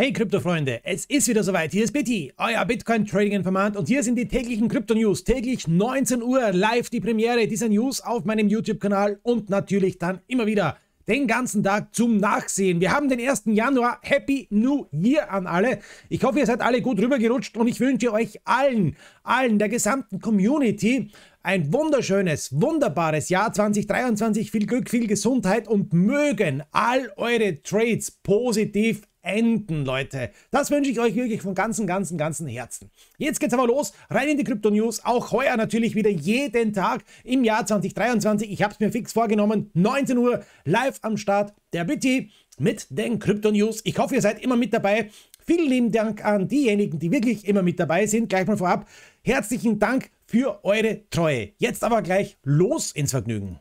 Hey Kryptofreunde, es ist wieder soweit. Hier ist Bitty, euer Bitcoin Trading Informant und hier sind die täglichen Krypto News. Täglich 19 Uhr live die Premiere dieser News auf meinem YouTube Kanal und natürlich dann immer wieder den ganzen Tag zum Nachsehen. Wir haben den 1. Januar. Happy New Year an alle. Ich hoffe, ihr seid alle gut rübergerutscht und ich wünsche euch allen, allen der gesamten Community ein wunderschönes, wunderbares Jahr 2023. Viel Glück, viel Gesundheit und mögen all eure Trades positiv enden, Leute. Das wünsche ich euch wirklich von ganzem, ganzem, ganzem Herzen. Jetzt geht's aber los, rein in die Krypto News. Auch heuer natürlich wieder jeden Tag im Jahr 2023. Ich habe es mir fix vorgenommen. 19 Uhr live am Start der Bitty mit den Krypto News. Ich hoffe, ihr seid immer mit dabei. Vielen lieben Dank an diejenigen, die wirklich immer mit dabei sind. Gleich mal vorab. Herzlichen Dank für eure Treue. Jetzt aber gleich los ins Vergnügen.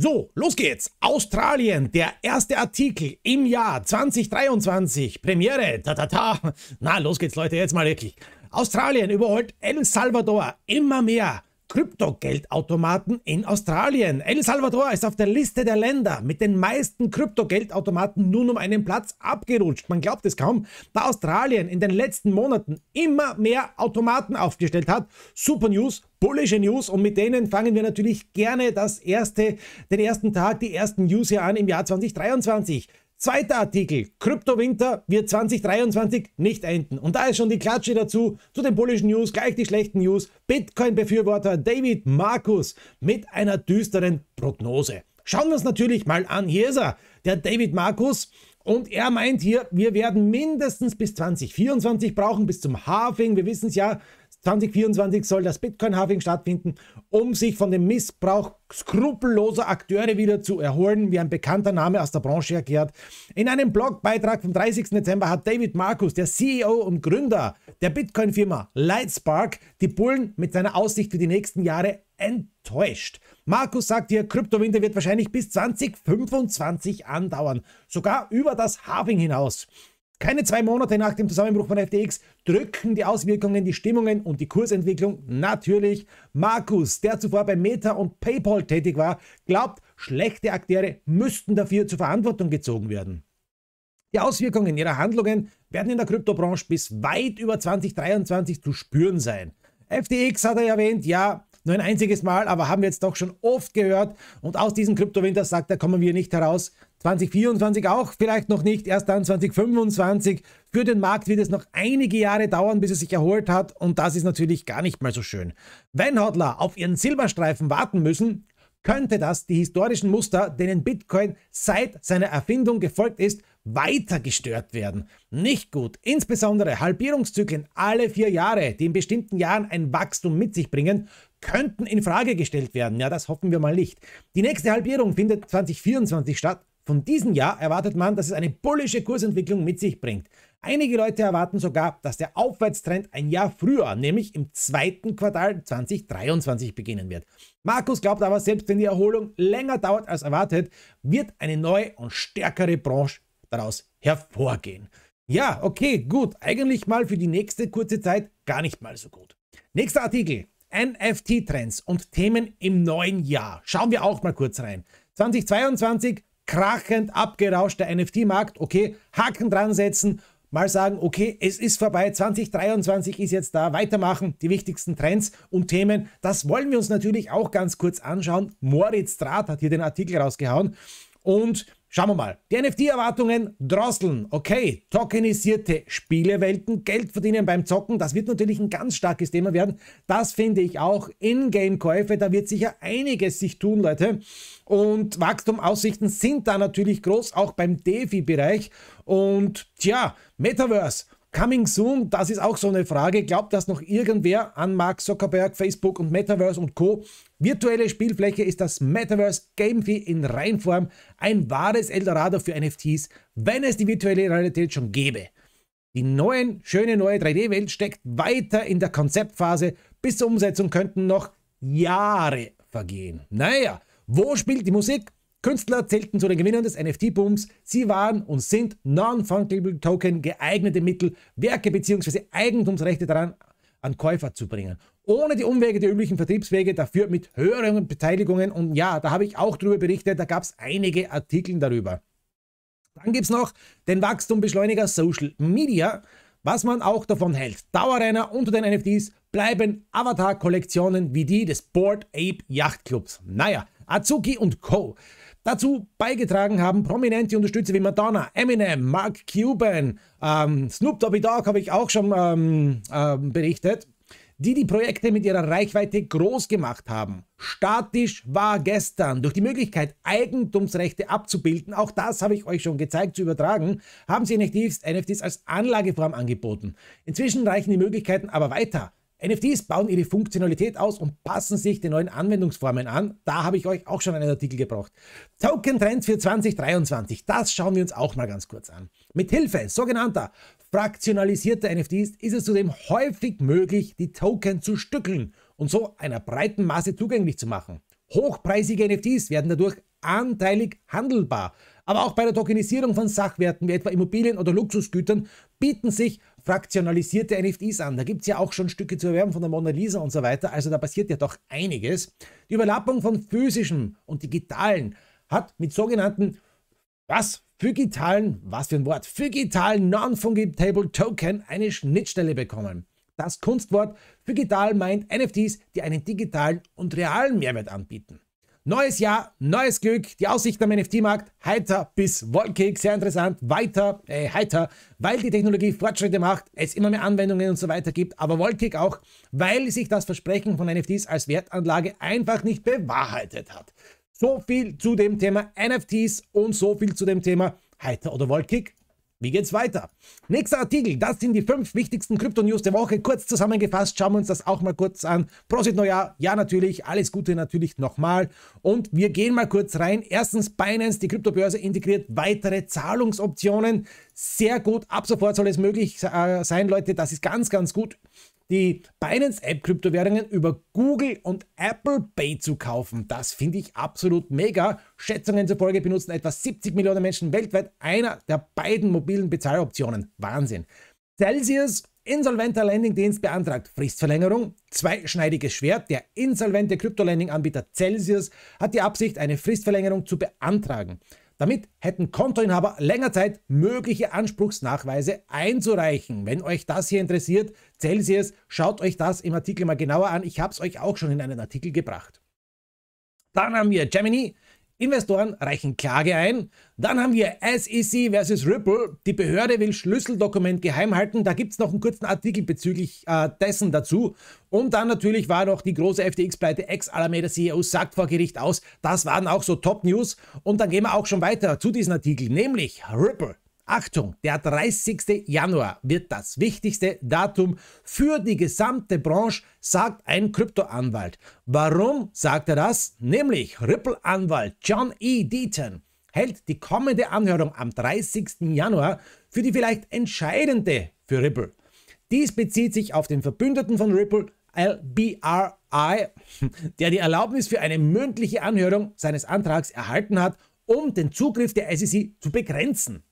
So, los geht's. Australien, der erste Artikel im Jahr 2023. Premiere. Ta, ta, ta. Na, los geht's, Leute, jetzt mal wirklich. Australien überholt El Salvador immer mehr. Kryptogeldautomaten in Australien. El Salvador ist auf der Liste der Länder mit den meisten Kryptogeldautomaten nun um einen Platz abgerutscht. Man glaubt es kaum, da Australien in den letzten Monaten immer mehr Automaten aufgestellt hat. Super News, bullische News und mit denen fangen wir natürlich gerne das erste, den ersten Tag, die ersten News hier an im Jahr 2023. Zweiter Artikel. Kryptowinter wird 2023 nicht enden. Und da ist schon die Klatsche dazu. Zu den bullischen News gleich die schlechten News. Bitcoin-Befürworter David Markus mit einer düsteren Prognose. Schauen wir uns natürlich mal an. Hier ist er, der David Markus. Und er meint hier, wir werden mindestens bis 2024 brauchen, bis zum Halving. Wir wissen es ja, 2024 soll das Bitcoin-Halving stattfinden, um sich von dem Missbrauch skrupelloser Akteure wieder zu erholen, wie ein bekannter Name aus der Branche erklärt. In einem Blogbeitrag vom 30. Dezember hat David Markus, der CEO und Gründer der Bitcoin-Firma Lightspark, die Bullen mit seiner Aussicht für die nächsten Jahre enttäuscht. Markus sagt hier, Kryptowinter wird wahrscheinlich bis 2025 andauern, sogar über das Halving hinaus. Keine zwei Monate nach dem Zusammenbruch von FTX drücken die Auswirkungen, die Stimmungen und die Kursentwicklung natürlich. Markus, der zuvor bei Meta und PayPal tätig war, glaubt, schlechte Akteure müssten dafür zur Verantwortung gezogen werden. Die Auswirkungen ihrer Handlungen werden in der Kryptobranche bis weit über 2023 zu spüren sein. FTX hat er erwähnt, ja, nur ein einziges Mal, aber haben wir jetzt doch schon oft gehört. Und aus diesem Kryptowinter sagt er, kommen wir nicht heraus. 2024 auch, vielleicht noch nicht, erst dann 2025. Für den Markt wird es noch einige Jahre dauern, bis es sich erholt hat und das ist natürlich gar nicht mal so schön. Wenn Hodler auf ihren Silberstreifen warten müssen, könnte das die historischen Muster, denen Bitcoin seit seiner Erfindung gefolgt ist, weiter gestört werden. Nicht gut. Insbesondere Halbierungszyklen alle vier Jahre, die in bestimmten Jahren ein Wachstum mit sich bringen, könnten in Frage gestellt werden. Ja, das hoffen wir mal nicht. Die nächste Halbierung findet 2024 statt von diesem Jahr erwartet man, dass es eine bullische Kursentwicklung mit sich bringt. Einige Leute erwarten sogar, dass der Aufwärtstrend ein Jahr früher, nämlich im zweiten Quartal 2023 beginnen wird. Markus glaubt aber, selbst wenn die Erholung länger dauert als erwartet, wird eine neue und stärkere Branche daraus hervorgehen. Ja, okay, gut. Eigentlich mal für die nächste kurze Zeit gar nicht mal so gut. Nächster Artikel. NFT-Trends und Themen im neuen Jahr. Schauen wir auch mal kurz rein. 2022 krachend abgerauschter NFT-Markt. Okay, Haken dran setzen, mal sagen, okay, es ist vorbei, 2023 ist jetzt da, weitermachen, die wichtigsten Trends und Themen. Das wollen wir uns natürlich auch ganz kurz anschauen. Moritz Draht hat hier den Artikel rausgehauen und Schauen wir mal. Die NFT-Erwartungen drosseln. Okay, tokenisierte Spielewelten, Geld verdienen beim Zocken, das wird natürlich ein ganz starkes Thema werden. Das finde ich auch. Ingame-Käufe, da wird sicher einiges sich tun, Leute. Und Wachstumaussichten sind da natürlich groß, auch beim DeFi-Bereich. Und tja, Metaverse. Coming soon, das ist auch so eine Frage. Glaubt das noch irgendwer an Mark Zuckerberg, Facebook und Metaverse und Co.? Virtuelle Spielfläche ist das Metaverse Game Fee in Reinform ein wahres Eldorado für NFTs, wenn es die virtuelle Realität schon gäbe. Die neuen, schöne neue 3D-Welt steckt weiter in der Konzeptphase. Bis zur Umsetzung könnten noch Jahre vergehen. Naja, wo spielt die Musik? Künstler zählten zu den Gewinnern des NFT-Booms. Sie waren und sind Non-Fungible Token geeignete Mittel, Werke bzw. Eigentumsrechte daran an Käufer zu bringen. Ohne die Umwege der üblichen Vertriebswege, dafür mit höheren Beteiligungen. Und ja, da habe ich auch drüber berichtet, da gab es einige Artikel darüber. Dann gibt es noch den Wachstumbeschleuniger Social Media, was man auch davon hält. Dauerrenner unter den NFTs bleiben Avatar-Kollektionen wie die des Board Ape Yacht Clubs. Naja, Azuki und Co. Dazu beigetragen haben prominente Unterstützer wie Madonna, Eminem, Mark Cuban, ähm, Snoop Doggy Dogg habe ich auch schon ähm, ähm, berichtet, die die Projekte mit ihrer Reichweite groß gemacht haben. Statisch war gestern durch die Möglichkeit, Eigentumsrechte abzubilden, auch das habe ich euch schon gezeigt, zu übertragen, haben sie NFTs als Anlageform angeboten. Inzwischen reichen die Möglichkeiten aber weiter. NFTs bauen ihre Funktionalität aus und passen sich den neuen Anwendungsformen an. Da habe ich euch auch schon einen Artikel gebraucht. Token Trends für 2023, das schauen wir uns auch mal ganz kurz an. Mit Hilfe sogenannter fraktionalisierter NFTs ist es zudem häufig möglich, die Token zu stückeln und so einer breiten Masse zugänglich zu machen. Hochpreisige NFTs werden dadurch anteilig handelbar. Aber auch bei der Tokenisierung von Sachwerten wie etwa Immobilien oder Luxusgütern bieten sich fraktionalisierte NFTs an. Da gibt es ja auch schon Stücke zu erwerben von der Mona Lisa und so weiter. Also da passiert ja doch einiges. Die Überlappung von physischem und digitalen hat mit sogenannten, was, digitalen, was für ein Wort, digitalen Non-Fungible Token eine Schnittstelle bekommen. Das Kunstwort digital meint NFTs, die einen digitalen und realen Mehrwert anbieten. Neues Jahr, neues Glück. Die Aussicht am NFT-Markt heiter bis wolkig. Sehr interessant. Weiter, äh, heiter, weil die Technologie Fortschritte macht, es immer mehr Anwendungen und so weiter gibt, aber wolkig auch, weil sich das Versprechen von NFTs als Wertanlage einfach nicht bewahrheitet hat. So viel zu dem Thema NFTs und so viel zu dem Thema heiter oder wolkig. Wie geht's weiter? Nächster Artikel, das sind die fünf wichtigsten Krypto-News der Woche. Kurz zusammengefasst, schauen wir uns das auch mal kurz an. Prosit Neujahr, ja natürlich, alles Gute natürlich nochmal. Und wir gehen mal kurz rein. Erstens, Binance, die Kryptobörse integriert weitere Zahlungsoptionen. Sehr gut, ab sofort soll es möglich äh, sein, Leute, das ist ganz, ganz gut die Binance App Kryptowährungen über Google und Apple Pay zu kaufen. Das finde ich absolut mega. Schätzungen zufolge benutzen etwa 70 Millionen Menschen weltweit einer der beiden mobilen Bezahloptionen. Wahnsinn. Celsius Insolventer Landingdienst beantragt Fristverlängerung. Zweischneidiges Schwert. Der insolvente Krypto-Landing-Anbieter Celsius hat die Absicht, eine Fristverlängerung zu beantragen. Damit hätten Kontoinhaber länger Zeit, mögliche Anspruchsnachweise einzureichen. Wenn euch das hier interessiert, Celsius, schaut euch das im Artikel mal genauer an. Ich habe es euch auch schon in einen Artikel gebracht. Dann haben wir Gemini. Investoren reichen Klage ein. Dann haben wir SEC versus Ripple. Die Behörde will Schlüsseldokument geheim halten. Da gibt es noch einen kurzen Artikel bezüglich äh, dessen dazu. Und dann natürlich war noch die große FTX-Pleite. Ex-Alameda-CEO sagt vor Gericht aus. Das waren auch so Top-News. Und dann gehen wir auch schon weiter zu diesem Artikel, nämlich Ripple. Achtung, der 30. Januar wird das wichtigste Datum für die gesamte Branche, sagt ein Kryptoanwalt. Warum sagt er das? Nämlich Ripple-Anwalt John E. Deaton hält die kommende Anhörung am 30. Januar für die vielleicht entscheidende für Ripple. Dies bezieht sich auf den Verbündeten von Ripple, LBRI, der die Erlaubnis für eine mündliche Anhörung seines Antrags erhalten hat, um den Zugriff der SEC zu begrenzen.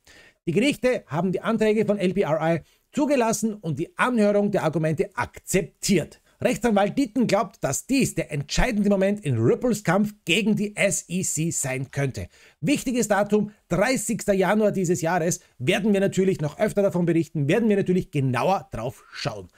Die Gerichte haben die Anträge von LBRI zugelassen und die Anhörung der Argumente akzeptiert. Rechtsanwalt Ditten glaubt, dass dies der entscheidende Moment in Ripples Kampf gegen die SEC sein könnte. Wichtiges Datum, 30. Januar dieses Jahres, werden wir natürlich noch öfter davon berichten, werden wir natürlich genauer drauf schauen.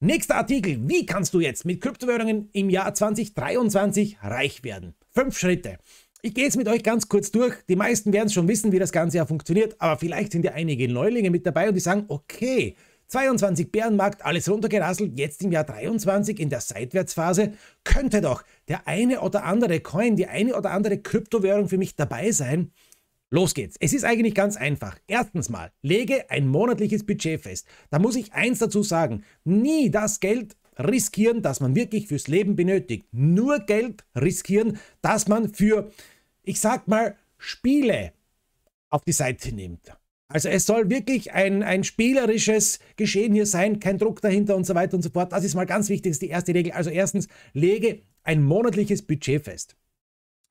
Nächster Artikel, wie kannst du jetzt mit Kryptowährungen im Jahr 2023 reich werden? Fünf Schritte. Ich gehe jetzt mit euch ganz kurz durch. Die meisten werden es schon wissen, wie das Ganze ja funktioniert, aber vielleicht sind ja einige Neulinge mit dabei und die sagen, okay, 22 Bärenmarkt, alles runtergerasselt, jetzt im Jahr 23 in der Seitwärtsphase, könnte doch der eine oder andere Coin, die eine oder andere Kryptowährung für mich dabei sein. Los geht's. Es ist eigentlich ganz einfach. Erstens mal, lege ein monatliches Budget fest. Da muss ich eins dazu sagen, nie das Geld riskieren, das man wirklich fürs Leben benötigt. Nur Geld riskieren, das man für ich sag mal, Spiele auf die Seite nimmt. Also es soll wirklich ein, ein spielerisches Geschehen hier sein, kein Druck dahinter und so weiter und so fort. Das ist mal ganz wichtig, das ist die erste Regel. Also erstens, lege ein monatliches Budget fest.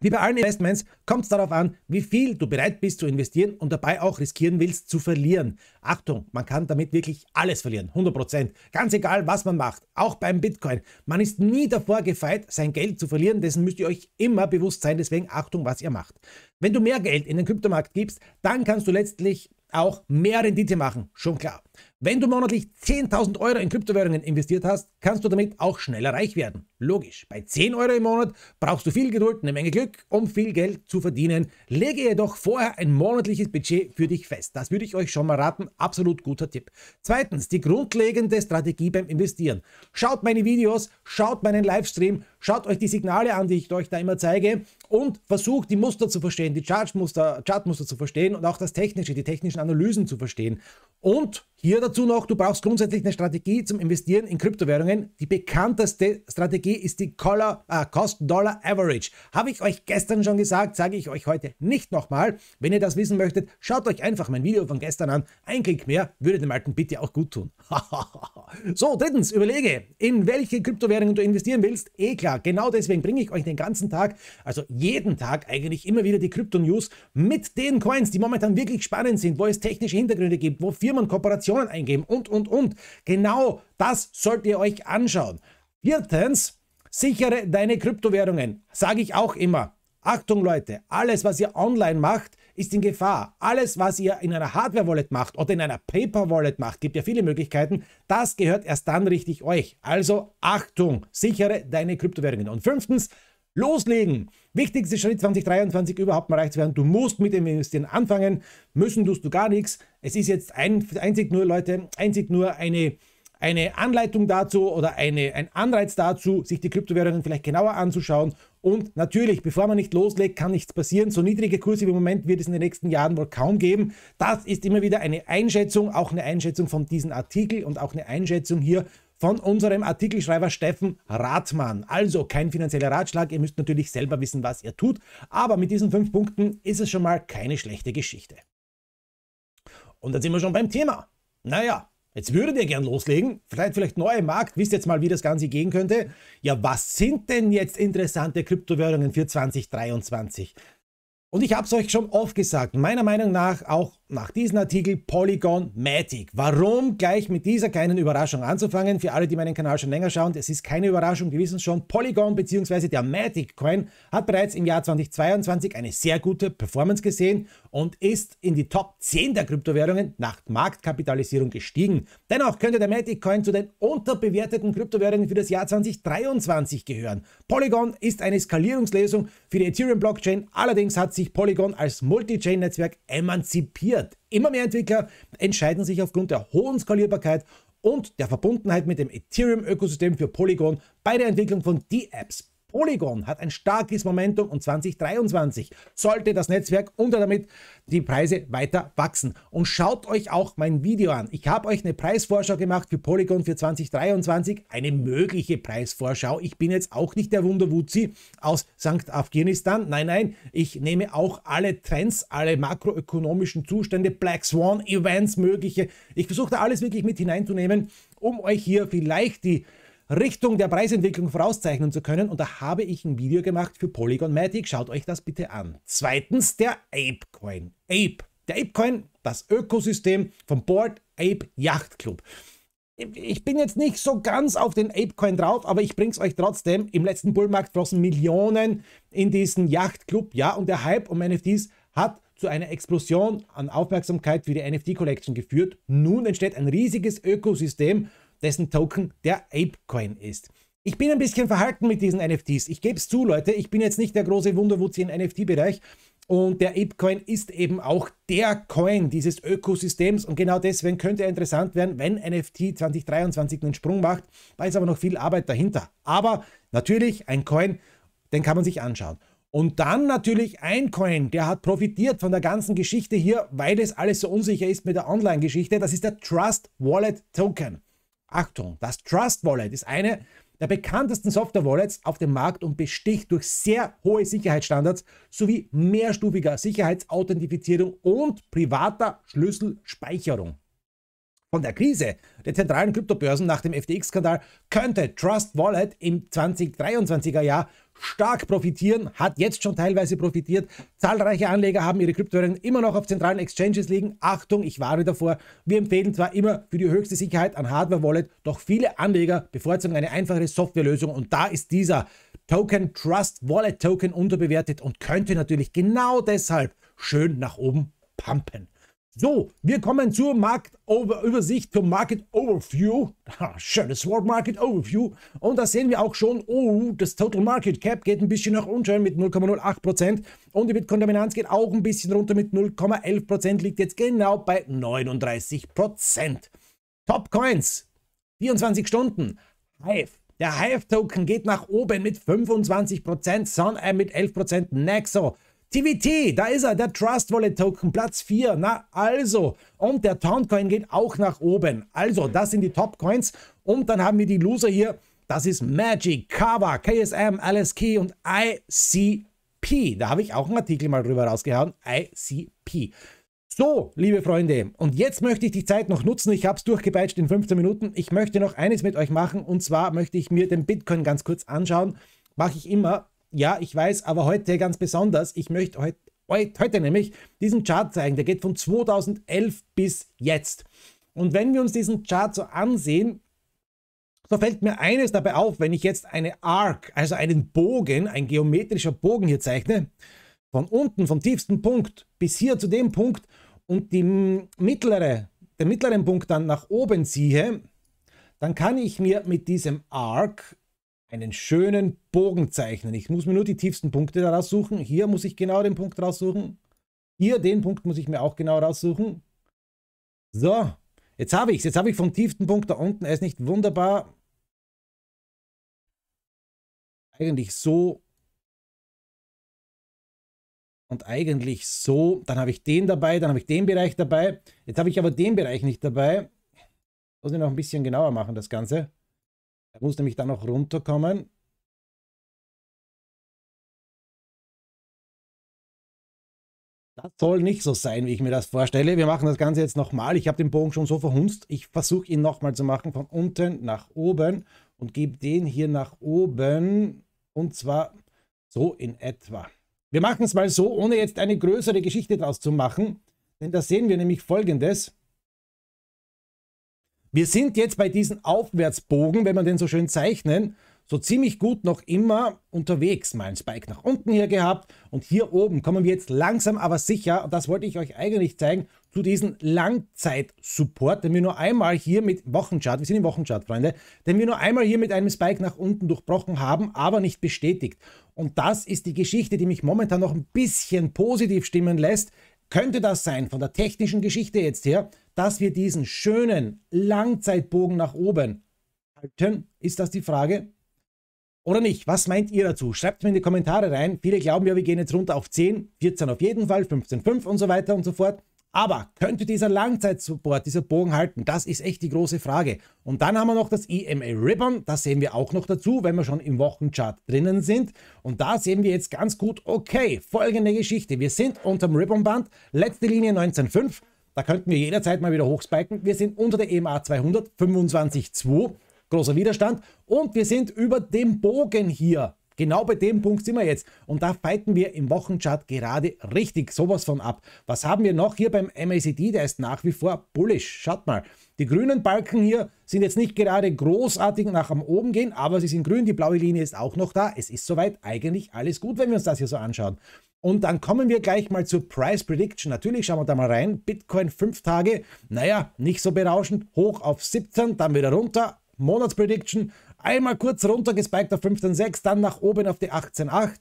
Wie bei allen Investments kommt es darauf an, wie viel du bereit bist zu investieren und dabei auch riskieren willst zu verlieren. Achtung, man kann damit wirklich alles verlieren, 100%. Ganz egal, was man macht, auch beim Bitcoin. Man ist nie davor gefeit, sein Geld zu verlieren, dessen müsst ihr euch immer bewusst sein, deswegen Achtung, was ihr macht. Wenn du mehr Geld in den Kryptomarkt gibst, dann kannst du letztlich auch mehr Rendite machen, schon klar. Wenn du monatlich 10.000 Euro in Kryptowährungen investiert hast, kannst du damit auch schneller reich werden. Logisch, bei 10 Euro im Monat brauchst du viel Geduld, eine Menge Glück, um viel Geld zu verdienen. Lege jedoch vorher ein monatliches Budget für dich fest. Das würde ich euch schon mal raten. Absolut guter Tipp. Zweitens, die grundlegende Strategie beim Investieren. Schaut meine Videos, schaut meinen Livestream, schaut euch die Signale an, die ich euch da immer zeige und versucht die Muster zu verstehen, die Chartmuster, Chartmuster zu verstehen und auch das Technische, die technischen Analysen zu verstehen. Und hier dazu noch, du brauchst grundsätzlich eine Strategie zum Investieren in Kryptowährungen. Die bekannteste Strategie ist die Color, äh, Cost-Dollar-Average. Habe ich euch gestern schon gesagt, sage ich euch heute nicht nochmal. Wenn ihr das wissen möchtet, schaut euch einfach mein Video von gestern an. Ein Klick mehr würde dem alten Bitte auch gut tun. so, drittens, überlege, in welche Kryptowährungen du investieren willst. Eh klar, genau deswegen bringe ich euch den ganzen Tag, also jeden Tag eigentlich immer wieder die Krypto-News mit den Coins, die momentan wirklich spannend sind, wo es technische Hintergründe gibt, wo Firmen Kooperationen Informationen eingeben und, und, und. Genau das sollt ihr euch anschauen. Viertens, sichere deine Kryptowährungen. Sage ich auch immer. Achtung Leute, alles, was ihr online macht, ist in Gefahr. Alles, was ihr in einer Hardware-Wallet macht oder in einer Paper-Wallet macht, gibt ja viele Möglichkeiten, das gehört erst dann richtig euch. Also Achtung, sichere deine Kryptowährungen. Und fünftens, loslegen. Wichtigster Schritt 2023 überhaupt mal reich zu werden. Du musst mit dem Investieren anfangen. Müssen tust du gar nichts. Es ist jetzt ein, einzig nur, Leute, einzig nur eine, eine Anleitung dazu oder eine, ein Anreiz dazu, sich die Kryptowährungen vielleicht genauer anzuschauen. Und natürlich, bevor man nicht loslegt, kann nichts passieren. So niedrige Kurse wie im Moment wird es in den nächsten Jahren wohl kaum geben. Das ist immer wieder eine Einschätzung, auch eine Einschätzung von diesem Artikel und auch eine Einschätzung hier von unserem Artikelschreiber Steffen Rathmann. Also kein finanzieller Ratschlag, ihr müsst natürlich selber wissen, was ihr tut, aber mit diesen fünf Punkten ist es schon mal keine schlechte Geschichte. Und dann sind wir schon beim Thema. Naja, Jetzt würdet ihr gern loslegen, vielleicht vielleicht neu im Markt, wisst jetzt mal, wie das Ganze gehen könnte. Ja, was sind denn jetzt interessante Kryptowährungen für 2023? Und ich habe es euch schon oft gesagt, meiner Meinung nach auch nach diesem Artikel Polygon Matic. Warum gleich mit dieser kleinen Überraschung anzufangen? Für alle, die meinen Kanal schon länger schauen, es ist keine Überraschung, die wissen schon, Polygon bzw. der Matic Coin hat bereits im Jahr 2022 eine sehr gute Performance gesehen und ist in die Top 10 der Kryptowährungen nach Marktkapitalisierung gestiegen. Dennoch könnte der Matic Coin zu den unterbewerteten Kryptowährungen für das Jahr 2023 gehören. Polygon ist eine Skalierungslösung für die Ethereum Blockchain, allerdings hat sich Polygon als Multi-Chain-Netzwerk emanzipiert skaliert. Immer mehr Entwickler entscheiden sich aufgrund der hohen Skalierbarkeit und der Verbundenheit mit dem Ethereum-Ökosystem für Polygon bei der Entwicklung von D-Apps Polygon hat ein starkes Momentum und 2023 sollte das Netzwerk unter damit die Preise weiter wachsen. Und schaut euch auch mein Video an. Ich habe euch eine Preisvorschau gemacht für Polygon für 2023, eine mögliche Preisvorschau. Ich bin jetzt auch nicht der Wunderwuzi aus St. Afghanistan. Nein, nein, ich nehme auch alle Trends, alle makroökonomischen Zustände, Black Swan Events, mögliche. Ich versuche da alles wirklich mit hineinzunehmen, um euch hier vielleicht die Richtung der Preisentwicklung vorauszeichnen zu können. Und da habe ich ein Video gemacht für Polygon Matic. Schaut euch das bitte an. Zweitens der Apecoin. Ape. Der Apecoin, das Ökosystem vom Board Ape Yacht Club. Ich bin jetzt nicht so ganz auf den Apecoin drauf, aber ich bring's euch trotzdem. Im letzten Bullmarkt flossen Millionen in diesen Yachtclub. Ja, und der Hype um NFTs hat zu einer Explosion an Aufmerksamkeit für die NFT Collection geführt. Nun entsteht ein riesiges Ökosystem dessen Token der Apecoin ist. Ich bin ein bisschen verhalten mit diesen NFTs. Ich gebe es zu, Leute, ich bin jetzt nicht der große Wunderwutzi im NFT-Bereich. Und der Apecoin ist eben auch der Coin dieses Ökosystems. Und genau deswegen könnte er interessant werden, wenn NFT 2023 einen Sprung macht. Da ist aber noch viel Arbeit dahinter. Aber natürlich ein Coin, den kann man sich anschauen. Und dann natürlich ein Coin, der hat profitiert von der ganzen Geschichte hier, weil es alles so unsicher ist mit der Online-Geschichte. Das ist der Trust Wallet Token. Achtung, das Trust Wallet ist eine der bekanntesten Software-Wallets auf dem Markt und besticht durch sehr hohe Sicherheitsstandards sowie mehrstufiger Sicherheitsauthentifizierung und privater Schlüsselspeicherung. Von der Krise der zentralen Kryptobörsen nach dem FTX-Skandal könnte Trust Wallet im 2023er Jahr stark profitieren, hat jetzt schon teilweise profitiert. Zahlreiche Anleger haben ihre Kryptowährungen immer noch auf zentralen Exchanges liegen. Achtung, ich warne davor. Wir empfehlen zwar immer für die höchste Sicherheit ein Hardware-Wallet, doch viele Anleger bevorzugen eine einfache Softwarelösung und da ist dieser Token Trust Wallet Token unterbewertet und könnte natürlich genau deshalb schön nach oben pumpen. So, wir kommen zur Marktübersicht, zur Market Overview. Ha, schönes Wort, Market Overview. Und da sehen wir auch schon, oh, das Total Market Cap geht ein bisschen nach unten mit 0,08%. Und die Bitcoin-Dominanz geht auch ein bisschen runter mit 0,11%, liegt jetzt genau bei 39%. Top Coins, 24 Stunden. Hive, der Hive-Token geht nach oben mit 25%, Sun mit 11%, Nexo TVT, da ist er, der Trust Wallet Token, Platz 4. Na also, und der Towncoin geht auch nach oben. Also, das sind die Top Coins. Und dann haben wir die Loser hier. Das ist Magic, Kava, KSM, LSK und ICP. Da habe ich auch einen Artikel mal drüber rausgehauen. ICP. So, liebe Freunde, und jetzt möchte ich die Zeit noch nutzen. Ich habe es durchgepeitscht in 15 Minuten. Ich möchte noch eines mit euch machen. Und zwar möchte ich mir den Bitcoin ganz kurz anschauen. Mache ich immer, ja, ich weiß, aber heute ganz besonders. Ich möchte heute, heute nämlich diesen Chart zeigen. Der geht von 2011 bis jetzt. Und wenn wir uns diesen Chart so ansehen, so fällt mir eines dabei auf, wenn ich jetzt eine Arc, also einen Bogen, ein geometrischer Bogen hier zeichne, von unten, vom tiefsten Punkt bis hier zu dem Punkt und die mittlere, den mittleren Punkt dann nach oben ziehe, dann kann ich mir mit diesem Arc einen schönen Bogen zeichnen. Ich muss mir nur die tiefsten Punkte daraus suchen. Hier muss ich genau den Punkt raussuchen. Hier den Punkt muss ich mir auch genau raussuchen. So, jetzt habe ich es. Jetzt habe ich vom tiefsten Punkt da unten. Er ist nicht wunderbar. Eigentlich so. Und eigentlich so. Dann habe ich den dabei, dann habe ich den Bereich dabei. Jetzt habe ich aber den Bereich nicht dabei. Muss ich noch ein bisschen genauer machen, das Ganze. Er muss nämlich dann noch runterkommen. Das soll nicht so sein, wie ich mir das vorstelle. Wir machen das Ganze jetzt nochmal. Ich habe den Bogen schon so verhunzt. Ich versuche ihn nochmal zu machen von unten nach oben und gebe den hier nach oben und zwar so in etwa. Wir machen es mal so, ohne jetzt eine größere Geschichte draus zu machen, denn da sehen wir nämlich folgendes. Wir sind jetzt bei diesem Aufwärtsbogen, wenn man den so schön zeichnen, so ziemlich gut noch immer unterwegs. Mal einen Spike nach unten hier gehabt und hier oben kommen wir jetzt langsam aber sicher, und das wollte ich euch eigentlich zeigen, zu diesem Langzeit-Support, den wir nur einmal hier mit Wochenchart, wir sind im Wochenchart, Freunde, den wir nur einmal hier mit einem Spike nach unten durchbrochen haben, aber nicht bestätigt. Und das ist die Geschichte, die mich momentan noch ein bisschen positiv stimmen lässt. Könnte das sein, von der technischen Geschichte jetzt her, dass wir diesen schönen Langzeitbogen nach oben halten? Ist das die Frage? Oder nicht? Was meint ihr dazu? Schreibt mir in die Kommentare rein. Viele glauben ja, wir gehen jetzt runter auf 10, 14 auf jeden Fall, 15, 5 und so weiter und so fort. Aber könnte dieser Langzeitsupport, dieser Bogen halten? Das ist echt die große Frage. Und dann haben wir noch das EMA Ribbon. Das sehen wir auch noch dazu, wenn wir schon im Wochenchart drinnen sind. Und da sehen wir jetzt ganz gut, okay, folgende Geschichte. Wir sind unterm Ribbonband, letzte Linie 19,5. Da könnten wir jederzeit mal wieder hochspiken. Wir sind unter der EMA 200, 25,2, großer Widerstand. Und wir sind über dem Bogen hier. Genau bei dem Punkt sind wir jetzt. Und da fighten wir im Wochenchart gerade richtig sowas von ab. Was haben wir noch hier beim MACD? Der ist nach wie vor bullish. Schaut mal. Die grünen Balken hier sind jetzt nicht gerade großartig nach oben gehen, aber sie sind grün. Die blaue Linie ist auch noch da. Es ist soweit eigentlich alles gut, wenn wir uns das hier so anschauen. Und dann kommen wir gleich mal zur Price Prediction. Natürlich schauen wir da mal rein. Bitcoin 5 Tage, naja, nicht so berauschend, hoch auf 17, dann wieder runter. Monats Prediction, Einmal kurz runtergespiked auf 15,6, dann nach oben auf die 18,8.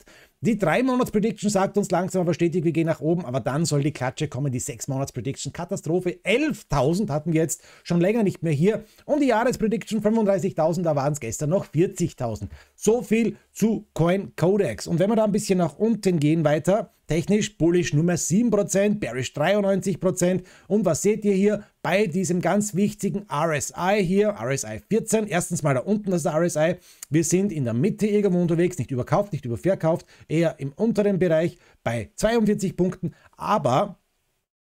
Die 3-Monats-Prediction sagt uns langsam aber stetig, wir gehen nach oben, aber dann soll die Klatsche kommen, die 6-Monats-Prediction. Katastrophe, 11.000 hatten wir jetzt schon länger nicht mehr hier. Und die Jahres-Prediction 35.000, da waren es gestern noch 40.000. So viel zu Coin Codex. Und wenn wir da ein bisschen nach unten gehen weiter, Technisch bullish Nummer 7%, bearish 93%. Und was seht ihr hier bei diesem ganz wichtigen RSI hier, RSI 14? Erstens mal da unten, das ist der RSI. Wir sind in der Mitte irgendwo unterwegs, nicht überkauft, nicht überverkauft, eher im unteren Bereich bei 42 Punkten. Aber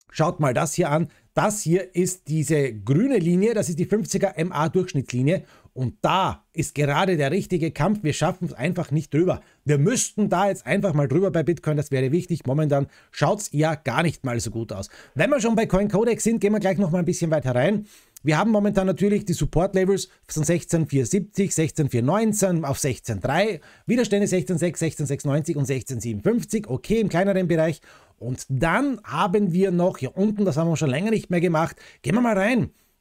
schaut mal das hier an. Das hier ist diese grüne Linie, das ist die 50er MA-Durchschnittslinie. Und da ist gerade der richtige Kampf. Wir schaffen es einfach nicht drüber. Wir müssten da jetzt einfach mal drüber bei Bitcoin. Das wäre wichtig. Momentan schaut es ja gar nicht mal so gut aus. Wenn wir schon bei Coin CoinCodex sind, gehen wir gleich noch mal ein bisschen weiter rein. Wir haben momentan natürlich die Support-Levels von 16470, 16419 auf 163, Widerstände 166, 16690 und 16.57. okay, im kleineren Bereich. Und dann haben wir noch hier unten, das haben wir schon länger nicht mehr gemacht, gehen wir mal rein.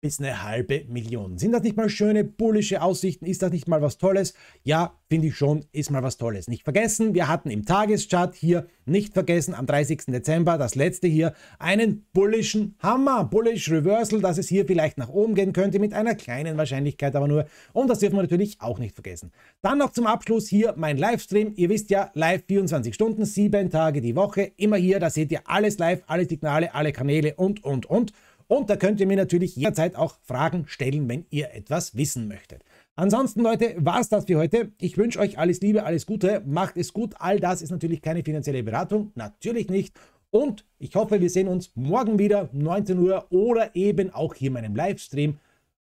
bis eine halbe Million. Sind das nicht mal schöne bullische Aussichten? Ist das nicht mal was Tolles? Ja, finde ich schon, ist mal was Tolles. Nicht vergessen, wir hatten im Tageschart hier, nicht vergessen, am 30. Dezember, das letzte hier, einen bullischen Hammer, bullish Reversal, dass es hier vielleicht nach oben gehen könnte, mit einer kleinen Wahrscheinlichkeit aber nur. Und das dürfen wir natürlich auch nicht vergessen. Dann noch zum Abschluss hier mein Livestream. Ihr wisst ja, live 24 Stunden, sieben Tage die Woche, immer hier, da seht ihr alles live, alle Signale, alle Kanäle und, und, und. Und da könnt ihr mir natürlich jederzeit auch Fragen stellen, wenn ihr etwas wissen möchtet. Ansonsten, Leute, war es das für heute. Ich wünsche euch alles Liebe, alles Gute, macht es gut. All das ist natürlich keine finanzielle Beratung, natürlich nicht. Und ich hoffe, wir sehen uns morgen wieder, 19 Uhr oder eben auch hier in meinem Livestream.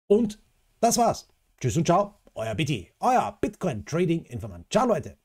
Und das war's. Tschüss und ciao, euer Bitti, euer Bitcoin Trading Informant. Ciao, Leute.